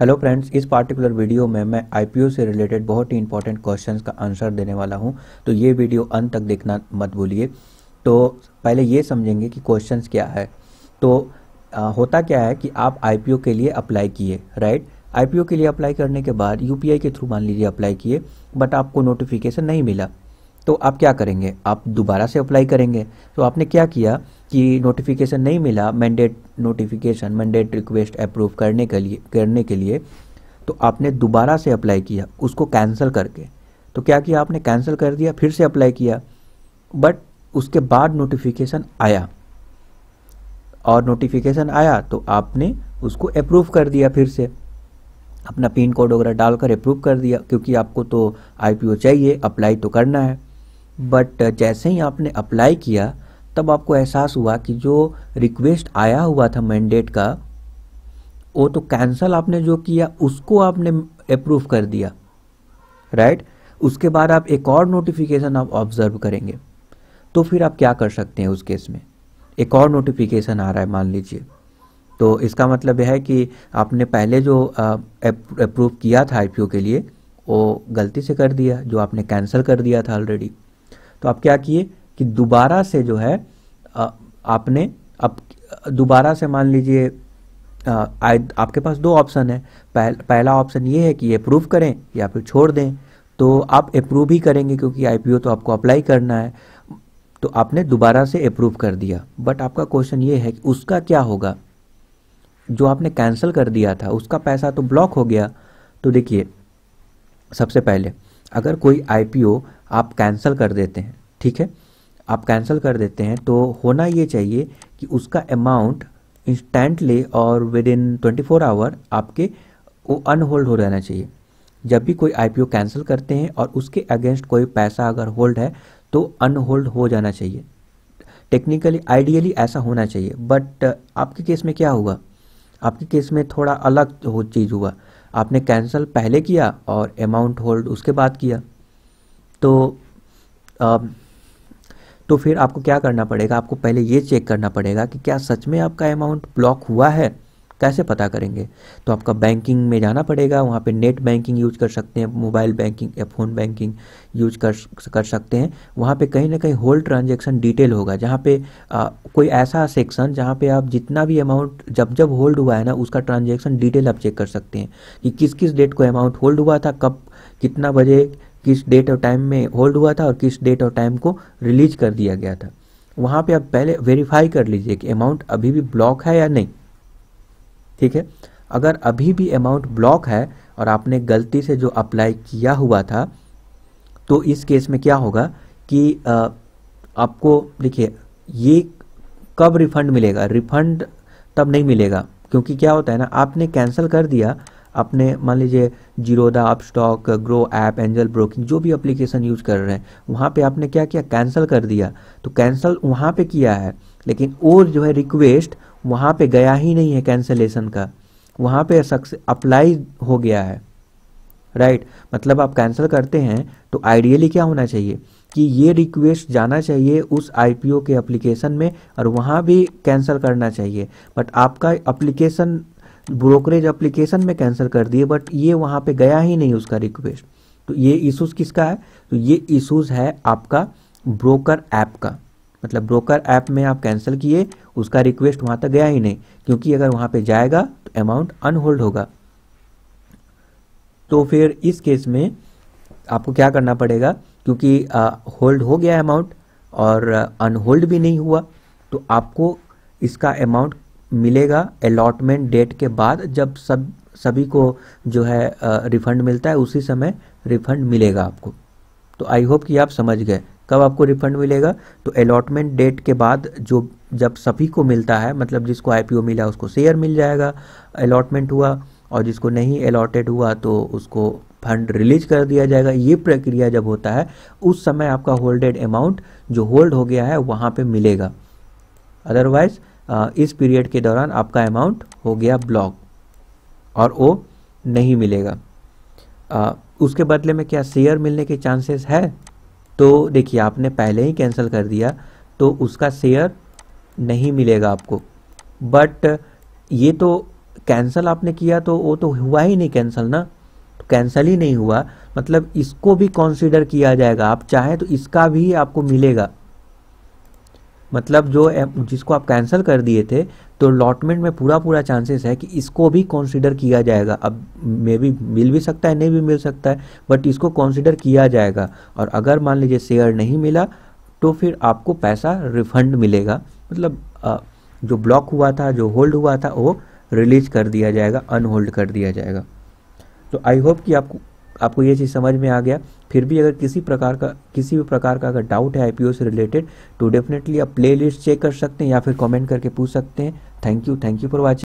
Hello friends इस particular video में मैं आईपीओ से रिलेटेड बहुत ही इंपॉर्टेंट क्वेश्चंस का आंसर देने वाला हूं तो ये वीडियो अंत तक देखना मत भूलिए तो पहले ये समझेंगे कि क्वेश्चंस क्या है तो आ, होता क्या है कि आप आईपीओ के लिए अप्लाई किए राइट आईपीओ के लिए अप्लाई करने के बाद यूपीआई के थ्रू मान लीजिए अप्लाई किए बट आपको नोटिफिकेशन नहीं मिला तो आप क्या करेंगे आप दोबारा से अप्लाई करेंगे तो आपने क्या किया कि नोटिफिकेशन नहीं मिला mandate notification mandate request approve करने के लिए करने के लिए तो आपने दोबारा से अप्लाई किया उसको कैंसिल करके तो क्या किया आपने कैंसिल कर दिया फिर से अप्लाई किया बट उसके बाद नोटिफिकेशन आया और नोटिफिकेशन आया तो आपने उसको अप्रूव कर दिया फिर से अपना पिन कोड वगैरह डालकर अप्रूव कर दिया क्योंकि आपको तो आईपीओ चाहिए अप्लाई तो करना है बट uh, जैसे ही आपने अप्लाई किया तब आपको एहसास हुआ कि जो रिक्वेस्ट आया हुआ था मैंडेट का वो तो कैंसल आपने जो किया उसको आपने अप्रूव कर दिया राइट right? उसके बाद आप एक और नोटिफिकेशन आप ऑब्जर्व करेंगे तो फिर आप क्या कर सकते हैं उस केस में एक और नोटिफिकेशन आ रहा है मान लीजिए तो इसका मतलब यह है कि आपने पहले जो अप्रूव uh, किया था आईपीओ के लिए वो गलती से कर दिया जो आपने कैंसिल कर दिया था ऑलरेडी तो आप क्या किए कि दोबारा से जो है आपने अब आप, दोबारा से मान लीजिए आपके पास दो ऑप्शन है पहल, पहला ऑप्शन ये है कि अप्रूव करें या फिर छोड़ दें तो आप अप्रूव ही करेंगे क्योंकि आईपीओ तो आपको अप्लाई करना है तो आपने दोबारा से अप्रूव कर दिया बट आपका क्वेश्चन ये है कि उसका क्या होगा जो आपने कैंसिल कर दिया था उसका पैसा तो ब्लॉक हो गया तो देखिए सबसे पहले अगर कोई आई आप कैंसिल कर देते हैं ठीक है आप कैंसिल कर देते हैं तो होना ये चाहिए कि उसका अमाउंट इंस्टेंटली और within twenty four hour आपके वो अनहोल्ड हो जाना चाहिए जब भी कोई आईपीओ कैंसिल करते हैं और उसके अगेंस्ट कोई पैसा अगर होल्ड है तो अनहोल्ड हो जाना चाहिए टेक्निकली आइडियली ऐसा होना चाहिए बट आपके केस में क्या हुआ आपके केस में थोड़ा अलग हो चीज़ हुआ आपने कैंसिल पहले किया और अमाउंट होल्ड उसके बाद किया तो आ, तो फिर आपको क्या करना पड़ेगा आपको पहले ये चेक करना पड़ेगा कि क्या सच में आपका अमाउंट ब्लॉक हुआ है कैसे पता करेंगे तो आपका बैंकिंग में जाना पड़ेगा वहाँ पे नेट बैंकिंग यूज कर सकते हैं मोबाइल बैंकिंग या फ़ोन बैंकिंग यूज कर कर सकते हैं वहाँ पे कहीं ना कहीं होल ट्रांजेक्शन डिटेल होगा जहाँ पे आ, कोई ऐसा सेक्शन जहाँ पे आप जितना भी अमाउंट जब जब होल्ड हुआ है ना उसका ट्रांजेक्शन डिटेल आप चेक कर सकते हैं कि किस किस डेट को अमाउंट होल्ड हुआ था कब कितना बजे किस डेट और टाइम में होल्ड हुआ था और किस डेट और टाइम को रिलीज कर दिया गया था वहाँ पे आप पहले वेरीफाई कर लीजिए कि अमाउंट अभी भी ब्लॉक है या नहीं ठीक है अगर अभी भी अमाउंट ब्लॉक है और आपने गलती से जो अप्लाई किया हुआ था तो इस केस में क्या होगा कि आ, आपको देखिए ये कब रिफंड मिलेगा रिफंड तब नहीं मिलेगा क्योंकि क्या होता है ना आपने कैंसिल कर दिया अपने मान लीजिए जीरोदा अप स्टॉक ग्रो ऐप एंजल ब्रोकिंग जो भी एप्लीकेशन यूज कर रहे हैं वहाँ पे आपने क्या किया कैंसिल कर दिया तो कैंसिल वहाँ पे किया है लेकिन और जो है रिक्वेस्ट वहाँ पे गया ही नहीं है कैंसलेशन का वहाँ पे सक्सेस अप्लाई हो गया है राइट right? मतलब आप कैंसिल करते हैं तो आइडियली क्या होना चाहिए कि ये रिक्वेस्ट जाना चाहिए उस आईपीओ के एप्लीकेशन में और वहाँ भी कैंसिल करना चाहिए बट आपका एप्लीकेशन ब्रोकरेज एप्लीकेशन में कैंसिल कर दिए बट ये वहाँ पे गया ही नहीं उसका रिक्वेस्ट तो ये इशूज़ किसका है तो ये इशूज़ है आपका ब्रोकर ऐप का मतलब ब्रोकर ऐप में आप कैंसिल किए उसका रिक्वेस्ट वहां तक गया ही नहीं क्योंकि अगर वहाँ पे जाएगा तो अमाउंट अनहोल्ड होगा तो फिर इस केस में आपको क्या करना पड़ेगा क्योंकि होल्ड हो गया अमाउंट और अनहोल्ड भी नहीं हुआ तो आपको इसका अमाउंट मिलेगा अलॉटमेंट डेट के बाद जब सब सभी को जो है रिफंड मिलता है उसी समय रिफंड मिलेगा आपको तो आई होप कि आप समझ गए कब आपको रिफंड मिलेगा तो अलॉटमेंट डेट के बाद जो जब सभी को मिलता है मतलब जिसको आईपीओ मिला उसको शेयर मिल जाएगा अलॉटमेंट हुआ और जिसको नहीं अलॉटेड हुआ तो उसको फंड रिलीज कर दिया जाएगा ये प्रक्रिया जब होता है उस समय आपका होल्डेड अमाउंट जो होल्ड हो गया है वहाँ पे मिलेगा अदरवाइज इस पीरियड के दौरान आपका अमाउंट हो गया ब्लॉक और वो नहीं मिलेगा आ, उसके बदले में क्या शेयर मिलने के चांसेस है तो देखिए आपने पहले ही कैंसिल कर दिया तो उसका शेयर नहीं मिलेगा आपको बट ये तो कैंसिल आपने किया तो वो तो हुआ ही नहीं कैंसिल ना तो कैंसिल ही नहीं हुआ मतलब इसको भी कॉन्सिडर किया जाएगा आप चाहें तो इसका भी आपको मिलेगा मतलब जो जिसको आप कैंसिल कर दिए थे तो अलॉटमेंट में पूरा पूरा चांसेस है कि इसको भी कंसीडर किया जाएगा अब मे भी मिल भी सकता है नहीं भी मिल सकता है बट इसको कंसीडर किया जाएगा और अगर मान लीजिए शेयर नहीं मिला तो फिर आपको पैसा रिफंड मिलेगा मतलब जो ब्लॉक हुआ था जो होल्ड हुआ था वो रिलीज कर दिया जाएगा अनहोल्ड कर दिया जाएगा तो आई होप कि आपको आपको ये चीज़ समझ में आ गया फिर भी अगर किसी प्रकार का किसी भी प्रकार का अगर डाउट है आईपीओ से रिलेटेड तो डेफिनेटली आप प्लेलिस्ट चेक कर सकते हैं या फिर कमेंट करके पूछ सकते हैं thank you thank you for watching